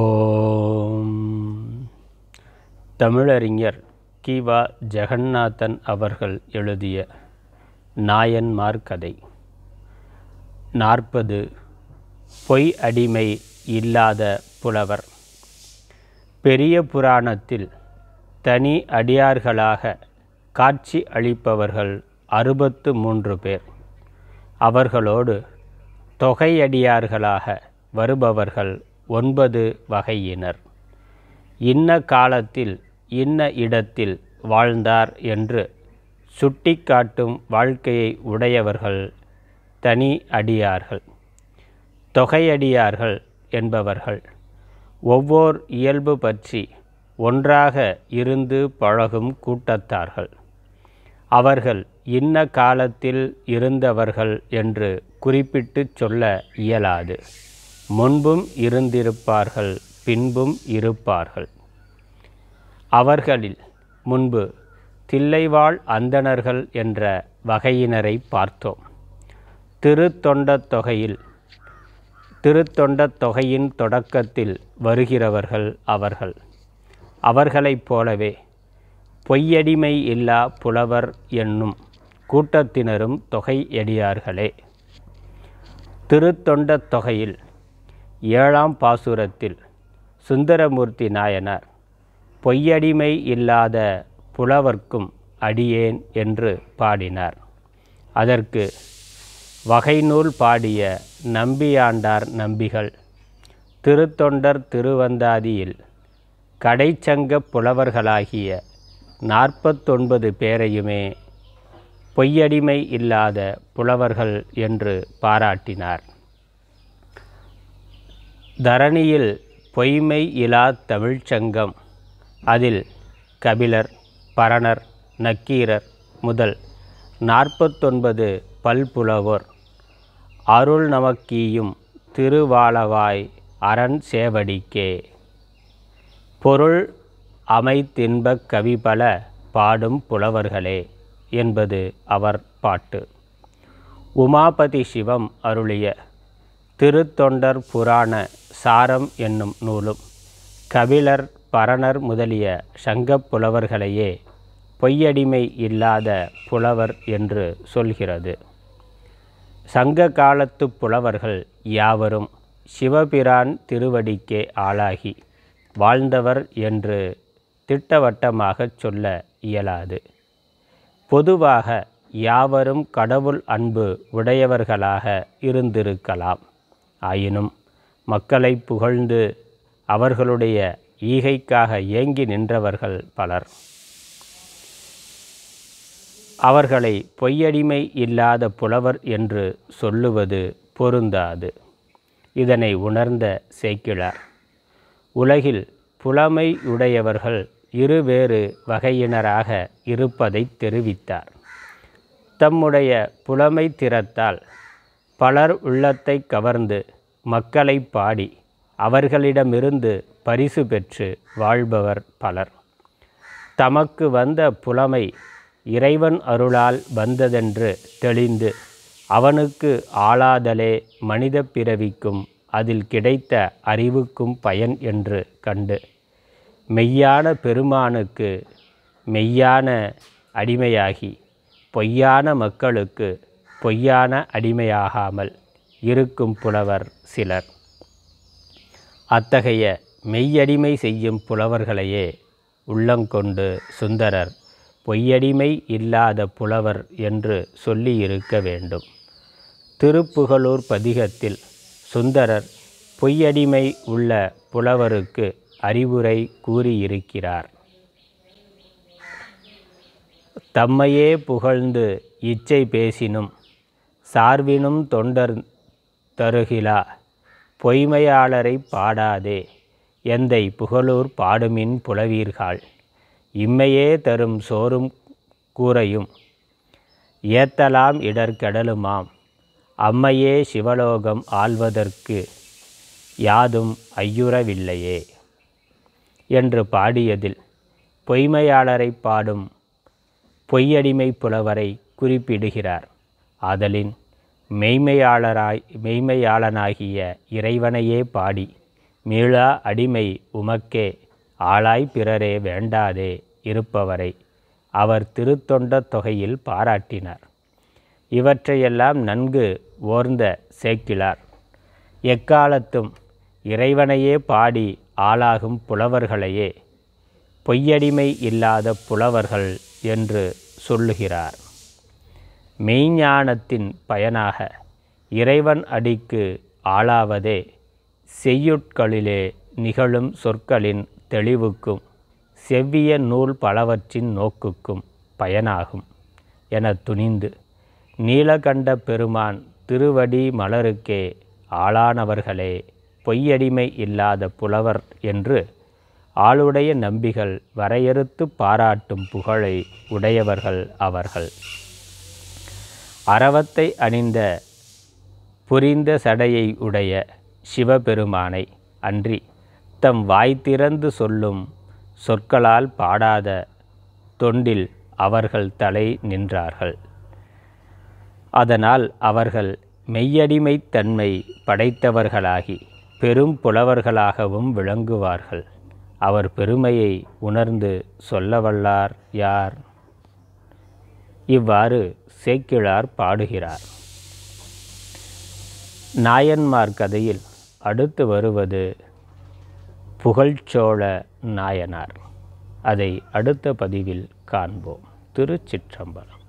ஓம் தமிழறிஞர் கிவா ஜெகந்நாதன் அவர்கள் எழுதிய நாயன்மார் கதை நாற்பது பொய் அடிமை இல்லாத புலவர் பெரிய புராணத்தில் தனி அடியார்களாக காட்சி அளிப்பவர்கள் அறுபத்து மூன்று பேர் அவர்களோடு தொகையடியார்களாக வருபவர்கள் ஒன்பது வகையினர் இன்ன காலத்தில் இன்ன இடத்தில் வாழ்ந்தார் என்று சுட்டிக்காட்டும் வாழ்க்கையை உடையவர்கள் தனி அடியார்கள் தொகையடியார்கள் என்பவர்கள் ஒவ்வொரு இயல்பு பற்றி ஒன்றாக இருந்து பழகும் கூட்டத்தார்கள் அவர்கள் இன்ன காலத்தில் இருந்தவர்கள் என்று குறிப்பிட்டு சொல்ல இயலாது முன்பும் இருந்திருப்பார்கள் பின்பும் இருப்பார்கள் அவர்களில் முன்பு தில்லைவாழ் அந்தணர்கள் என்ற வகையினரை பார்த்தோம் திருத்தொண்ட தொகையில் திருத்தொண்டத் தொகையின் தொடக்கத்தில் வருகிறவர்கள் அவர்கள் அவர்களைப் போலவே பொய்யடிமை இல்லா புலவர் என்னும் கூட்டத்தினரும் தொகையடியார்களே திருத்தொண்டத் தொகையில் ஏழாம் பாசுரத்தில் சுந்தரமூர்த்தி நாயனார் பொய்யடிமை இல்லாத புலவர்க்கும் அடியேன் என்று பாடினார் அதற்கு வகைநூல் பாடிய நம்பியாண்டார் நம்பிகள் திருத்தொண்டர் திருவந்தாதியில் கடைச்சங்க புலவர்களாகிய நாற்பத்தொன்பது பேரையுமே பொய்யடிமை இல்லாத புலவர்கள் என்று பாராட்டினார் தரணியில் பொய்மை இலா தமிழ்ச்சங்கம் அதில் கபிலர் பரணர் நக்கீரர் முதல் நாற்பத்தொன்பது பல்புலவோர் அருள் நமக்கீயும் திருவாளவாய் அரண் சேவடிக்கே பொருள் அமைத்தின்பக் கவிபல பாடும் புலவர்களே என்பது அவர் பாட்டு உமாபதி சிவம் அருளிய திருத்தொண்டர் புராண சாரம் என்னும் நூலும் கபிலர் பரணர் முதலிய சங்கப் புலவர்களையே பொய்யடிமை இல்லாத புலவர் என்று சொல்கிறது சங்க காலத்து புலவர்கள் யாவரும் சிவபிரான் திருவடிக்கே ஆளாகி வாழ்ந்தவர் என்று திட்டவட்டமாக சொல்ல இயலாது பொதுவாக யாவரும் கடவுள் அன்பு உடையவர்களாக இருந்திருக்கலாம் ஆயினும் மக்களை புகழ்ந்து அவர்களுடைய ஈகைக்காக ஏங்கி நின்றவர்கள் பலர் அவர்களை பொய்யடிமை இல்லாத புலவர் என்று சொல்லுவது பொருந்தாது இதனை உணர்ந்த சேக்கிழார் உலகில் புலமை உடையவர்கள் இருவேறு வகையினராக இருப்பதை தெரிவித்தார் தம்முடைய புலமை திறத்தால் பலர் உள்ளத்தை கவர்ந்து மக்களை பாடி அவர்களிடமிருந்து பரிசு பெற்று வாழ்பவர் பலர் தமக்கு வந்த புலமை இறைவன் அருளால் வந்ததென்று தெளிந்து அவனுக்கு ஆளாதலே மனித பிறவிக்கும் அதில் கிடைத்த அறிவுக்கும் பயன் என்று கண்டு மெய்யான பெருமானுக்கு மெய்யான அடிமையாகி பொய்யான மக்களுக்கு பொய்யான அடிமையாகாமல் இருக்கும் புலவர் சிலர் அத்தகைய மெய்யடிமை செய்யும் புலவர்களையே உள்ளங்கொண்டு சுந்தரர் பொய்யடிமை இல்லாத புலவர் என்று சொல்லியிருக்க வேண்டும் திருப்புகலூர் பதிகத்தில் சுந்தரர் பொய்யடிமை உள்ள புலவருக்கு அறிவுரை கூறியிருக்கிறார் தம்மையே புகழ்ந்து இச்சை பேசினும் சார்பினும் தொண்டர் தருகிலா பொய்மையாளரை பாடாதே எந்தை புகழூர் பாடுமின் புலவீர்கள் இம்மையே தரும் சோறும் கூரையும் ஏத்தலாம் இடர்கடலுமாம் அம்மையே சிவலோகம் ஆள்வதற்கு யாதும் ஐயுறவில்லையே என்று பாடியதில் பொய்மையாளரை பாடும் பொய்யடிமை புலவரை குறிப்பிடுகிறார் ஆதலின் மெய்மையாளராய் மெய்மையாளனாகிய இறைவனையே பாடி மீளா அடிமை உமக்கே ஆளாய் பிறரே வேண்டாதே இருப்பவரை அவர் திருத்தொண்ட தொகையில் பாராட்டினார் இவற்றையெல்லாம் நன்கு ஓர்ந்த சேக்கிலார் எக்காலத்தும் இறைவனையே பாடி ஆளாகும் புலவர்களையே பொய்யடிமை இல்லாத புலவர்கள் என்று சொல்லுகிறார் மெய்ஞானத்தின் பயனாக இறைவன் அடிக்கு ஆளாவதே செய்யுட்களிலே நிகழும் சொற்களின் தெளிவுக்கும் செவ்விய நூல் பலவற்றின் நோக்குக்கும் பயனாகும் என துணிந்து நீலகண்ட பெருமான் திருவடி மலருக்கே ஆளானவர்களே பொய்யடிமை இல்லாத புலவர் என்று ஆளுடைய நம்பிகள் வரையறுத்து பாராட்டும் புகழை உடையவர்கள் அவர்கள் அரவத்தை அணிந்த புரிந்த சடையை உடைய சிவபெருமானை அன்றி தம் வாய் திறந்து சொல்லும் சொற்களால் பாடாத தொண்டில் அவர்கள் தலை நின்றார்கள் அதனால் அவர்கள் மெய்யடிமைத்தன்மை படைத்தவர்களாகி பெரும் புலவர்களாகவும் விளங்குவார்கள் அவர் பெருமையை உணர்ந்து சொல்லவல்லார் யார் இவ்வாறு சேக்கிழார் பாடுகிறார் நாயன்மார் கதையில் அடுத்து வருவது புகழ்ச்சோழ நாயனார் அதை அடுத்த பதிவில் காண்போம் திருச்சிற்றம்பலம்